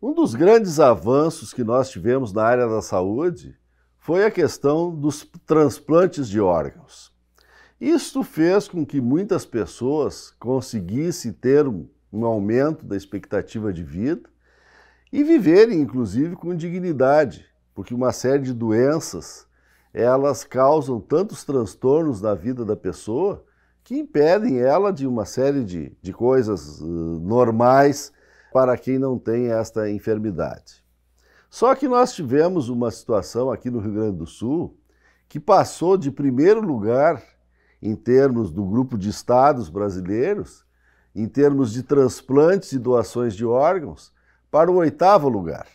Um dos grandes avanços que nós tivemos na área da saúde foi a questão dos transplantes de órgãos. Isto fez com que muitas pessoas conseguissem ter um aumento da expectativa de vida e viverem, inclusive, com dignidade, porque uma série de doenças elas causam tantos transtornos na vida da pessoa que impedem ela de uma série de, de coisas uh, normais para quem não tem esta enfermidade. Só que nós tivemos uma situação aqui no Rio Grande do Sul que passou de primeiro lugar em termos do grupo de estados brasileiros, em termos de transplantes e doações de órgãos, para o oitavo lugar.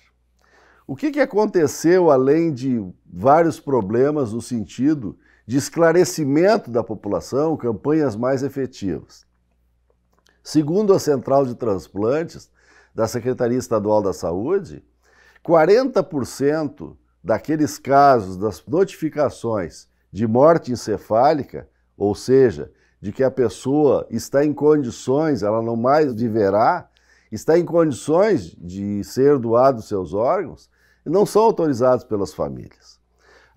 O que, que aconteceu além de vários problemas no sentido de esclarecimento da população, campanhas mais efetivas. Segundo a Central de Transplantes da Secretaria Estadual da Saúde, 40% daqueles casos das notificações de morte encefálica, ou seja, de que a pessoa está em condições, ela não mais viverá, está em condições de ser doado seus órgãos, não são autorizados pelas famílias.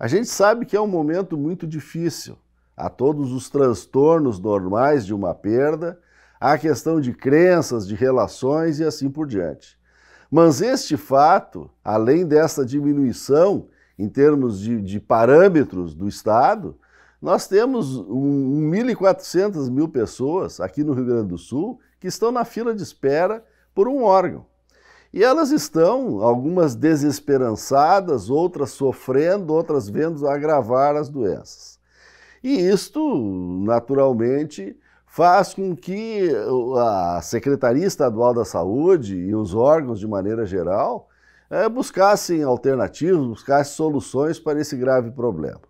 A gente sabe que é um momento muito difícil. Há todos os transtornos normais de uma perda, há a questão de crenças, de relações e assim por diante. Mas este fato, além dessa diminuição em termos de, de parâmetros do Estado, nós temos um, 1.400 mil pessoas aqui no Rio Grande do Sul que estão na fila de espera por um órgão. E elas estão, algumas desesperançadas, outras sofrendo, outras vendo agravar as doenças. E isto, naturalmente, faz com que a Secretaria Estadual da Saúde e os órgãos, de maneira geral, é, buscassem alternativas, buscassem soluções para esse grave problema.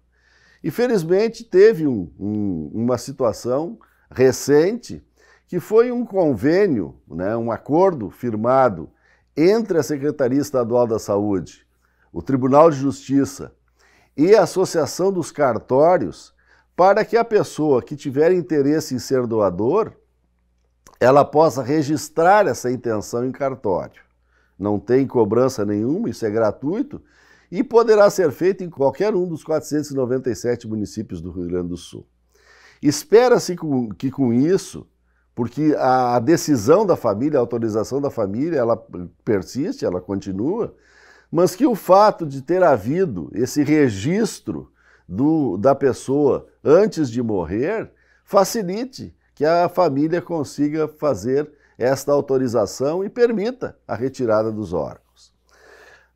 E felizmente teve um, um, uma situação recente que foi um convênio, né, um acordo firmado entre a Secretaria Estadual da Saúde, o Tribunal de Justiça e a Associação dos Cartórios para que a pessoa que tiver interesse em ser doador, ela possa registrar essa intenção em cartório. Não tem cobrança nenhuma, isso é gratuito e poderá ser feito em qualquer um dos 497 municípios do Rio Grande do Sul. Espera-se que com isso porque a decisão da família, a autorização da família, ela persiste, ela continua, mas que o fato de ter havido esse registro do, da pessoa antes de morrer facilite que a família consiga fazer esta autorização e permita a retirada dos órgãos.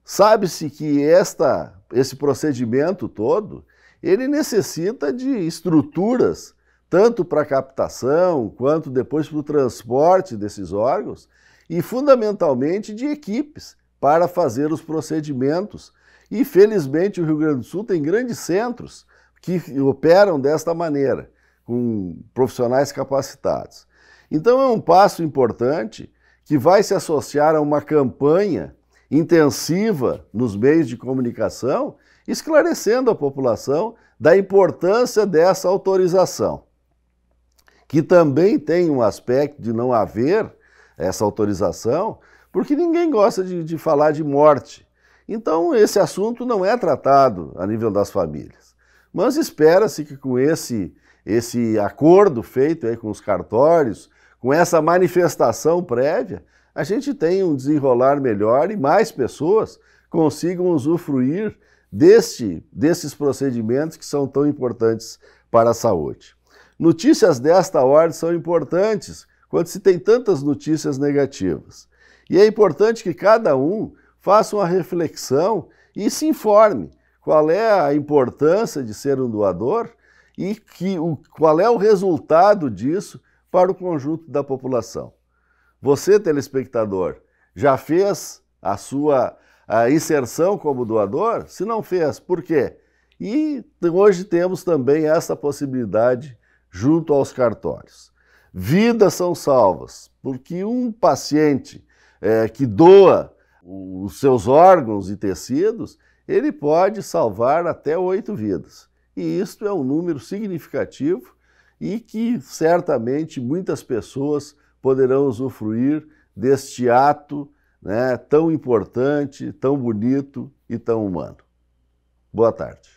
Sabe-se que esta, esse procedimento todo, ele necessita de estruturas tanto para a captação quanto depois para o transporte desses órgãos, e fundamentalmente de equipes para fazer os procedimentos. E felizmente o Rio Grande do Sul tem grandes centros que operam desta maneira, com profissionais capacitados. Então é um passo importante que vai se associar a uma campanha intensiva nos meios de comunicação, esclarecendo a população da importância dessa autorização que também tem um aspecto de não haver essa autorização, porque ninguém gosta de, de falar de morte. Então, esse assunto não é tratado a nível das famílias. Mas espera-se que com esse, esse acordo feito aí com os cartórios, com essa manifestação prévia, a gente tenha um desenrolar melhor e mais pessoas consigam usufruir deste, desses procedimentos que são tão importantes para a saúde. Notícias desta ordem são importantes quando se tem tantas notícias negativas. E é importante que cada um faça uma reflexão e se informe qual é a importância de ser um doador e que, o, qual é o resultado disso para o conjunto da população. Você, telespectador, já fez a sua a inserção como doador? Se não fez, por quê? E hoje temos também essa possibilidade junto aos cartórios. Vidas são salvas, porque um paciente é, que doa os seus órgãos e tecidos, ele pode salvar até oito vidas. E isto é um número significativo e que certamente muitas pessoas poderão usufruir deste ato né, tão importante, tão bonito e tão humano. Boa tarde.